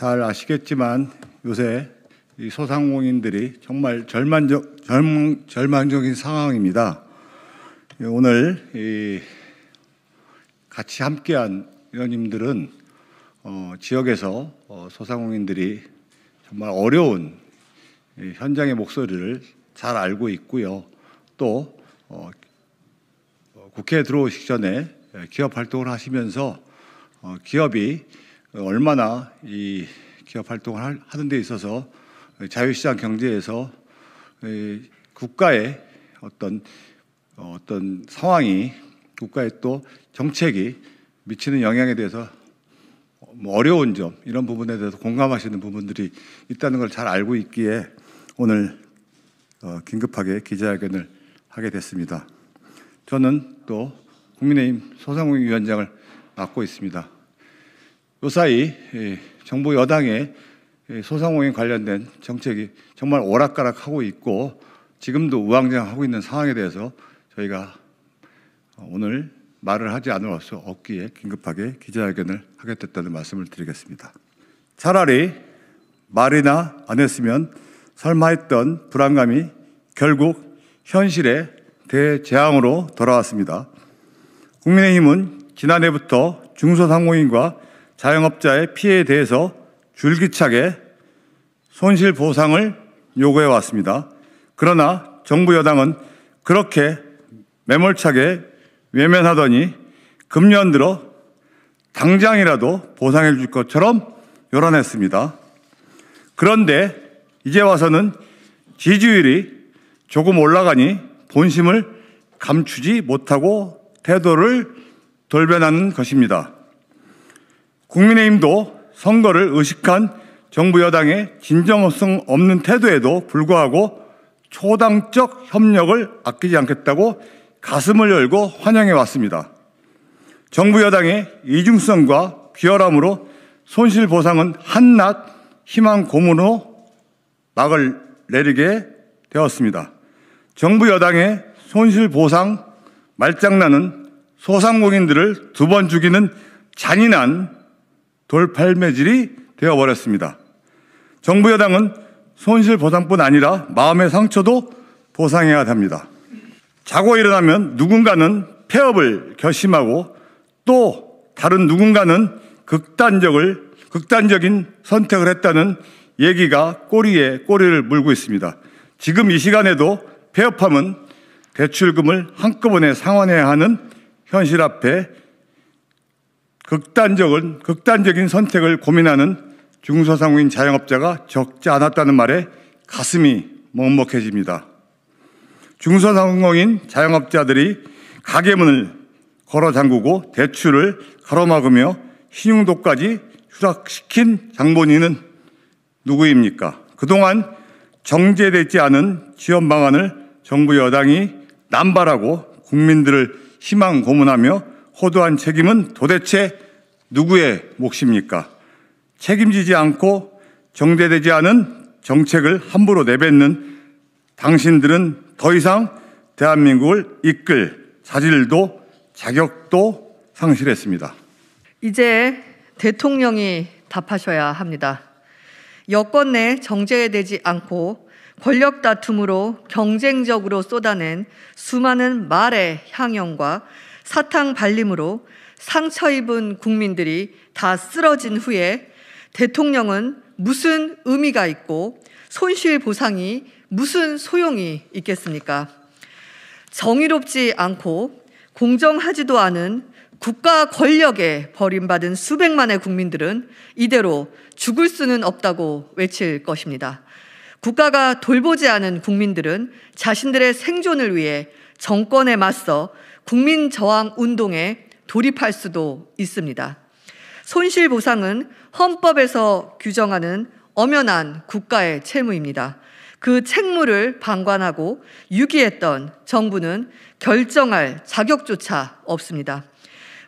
잘 아시겠지만 요새 소상공인들이 정말 절망적, 절망, 절망적인 상황입니다. 예, 오늘 같이 함께한 의원님들은 어, 지역에서 어, 소상공인들이 정말 어려운 현장의 목소리를 잘 알고 있고요. 또 어, 어, 국회에 들어오시기 전에 기업 활동을 하시면서 어, 기업이 얼마나 이 기업 활동을 하는 데 있어서 자유시장 경제에서 국가의 어떤 어떤 상황이 국가의 또 정책이 미치는 영향에 대해서 뭐 어려운 점 이런 부분에 대해서 공감하시는 부분들이 있다는 걸 잘 알고 있기에 오늘 어, 긴급하게 기자회견을 하게 됐습니다. 저는 또 국민의힘 소상공 인 위원장을 맡고 있습니다. 요사이 예, 정부 여당의 예, 소상공인 관련된 정책이 정말 오락가락하고 있고 지금도 우왕좌왕하고 있는 상황에 대해서 저희가 오늘 말을 하지 않을 수 없기에 긴급하게 기자회견을 하게 됐다는 말씀을 드리겠습니다. 차라리 말이나 안 했으면 설마 했던 불안감이 결국 현실의 대재앙으로 돌아왔습니다. 국민의힘은 지난해부터 중소상공인과 자영업자의 피해에 대해서 줄기차게 손실 보상을 요구해 왔습니다. 그러나 정부 여당은 그렇게 매몰차게 외면하더니 금년 들어 당장이라도 보상해 줄 것처럼 요란했습니다. 그런데 이제 와서는 지지율이 조금 올라가니 본심을 감추지 못하고 태도를 돌변하는 것입니다. 국민의힘도 선거를 의식한 정부 여당의 진정성 없는 태도에도 불구하고 초당적 협력을 아끼지 않겠다고 가슴을 열고 환영해 왔습니다. 정부 여당의 이중성과 비열함으로 손실 보상은 한낱 희망 고문으로 막을 내리게 되었습니다. 정부 여당의 손실 보상 말장난은 소상공인들을 두 번 죽이는 잔인한 돌팔매질이 되어버렸습니다. 정부 여당은 손실 보상뿐 아니라 마음의 상처도 보상해야 합니다. 자고 일어나면 누군가는 폐업을 결심하고 또 다른 누군가는 극단적을 극단적인 선택을 했다는 얘기가 꼬리에 꼬리를 물고 있습니다. 지금 이 시간에도 폐업함은 대출금을 한꺼번에 상환해야 하는 현실 앞에 극단적인, 극단적인 선택을 고민하는 중소상공인 자영업자가 적지 않았다는 말에 가슴이 먹먹해집니다. 중소상공인 자영업자들이 가게문을 걸어 잠그고 대출을 가로막으며 신용도까지 추락시킨 장본인은 누구입니까? 그동안 정제되지 않은 지원 방안을 정부 여당이 남발하고 국민들을 희망 고문하며 호도한 책임은 도대체 누구의 몫입니까? 책임지지 않고 정제되지 않은 정책을 함부로 내뱉는 당신들은 더 이상 대한민국을 이끌 자질도 자격도 상실했습니다. 이제 대통령이 답하셔야 합니다. 여권 내 정제되지 않고 권력 다툼으로 경쟁적으로 쏟아낸 수많은 말의 향연과 사탕 발림으로 상처 입은 국민들이 다 쓰러진 후에 대통령은 무슨 의미가 있고 손실 보상이 무슨 소용이 있겠습니까? 정의롭지 않고 공정하지도 않은 국가 권력에 버림받은 수백만의 국민들은 이대로 죽을 수는 없다고 외칠 것입니다. 국가가 돌보지 않은 국민들은 자신들의 생존을 위해 정권에 맞서 국민 저항 운동에 돌입할 수도 있습니다. 손실보상은 헌법에서 규정하는 엄연한 국가의 채무입니다. 그 책무를 방관하고 유기했던 정부는 결정할 자격조차 없습니다.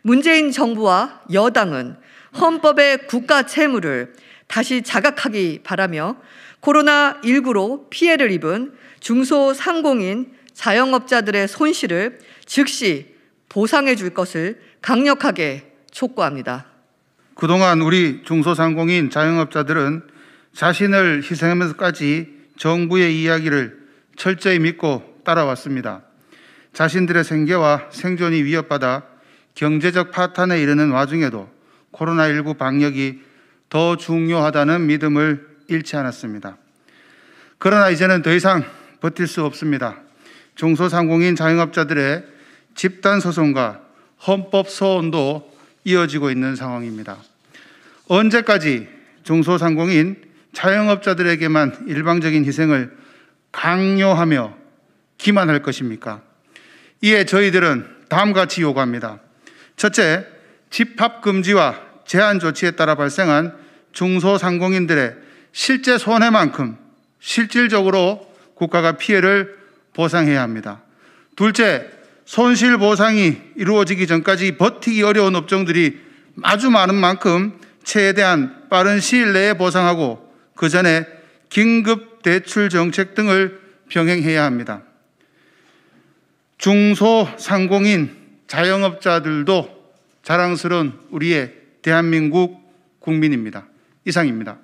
문재인 정부와 여당은 헌법의 국가 채무를 다시 자각하기 바라며 코로나19로 피해를 입은 중소상공인 자영업자들의 손실을 즉시 보상해 줄 것을 강력하게 촉구합니다. 그동안 우리 중소상공인 자영업자들은 자신을 희생하면서까지 정부의 이야기를 철저히 믿고 따라왔습니다. 자신들의 생계와 생존이 위협받아 경제적 파탄에 이르는 와중에도 코로나19 방역이 더 중요하다는 믿음을 잃지 않았습니다. 그러나 이제는 더 이상 버틸 수 없습니다. 중소상공인 자영업자들의 집단 소송과 헌법 소원도 이어지고 있는 상황입니다. 언제까지 중소상공인 자영업자들에게만 일방적인 희생을 강요하며 기만할 것입니까? 이에 저희들은 다음과 같이 요구합니다. 첫째, 집합금지와 제한조치에 따라 발생한 중소상공인들의 실제 손해만큼 실질적으로 국가가 피해를 보상해야 합니다. 둘째, 손실 보상이 이루어지기 전까지 버티기 어려운 업종들이 아주 많은 만큼 최대한 빠른 시일 내에 보상하고 그 전에 긴급 대출 정책 등을 병행해야 합니다. 중소상공인 자영업자들도 자랑스러운 우리의 대한민국 국민입니다. 이상입니다.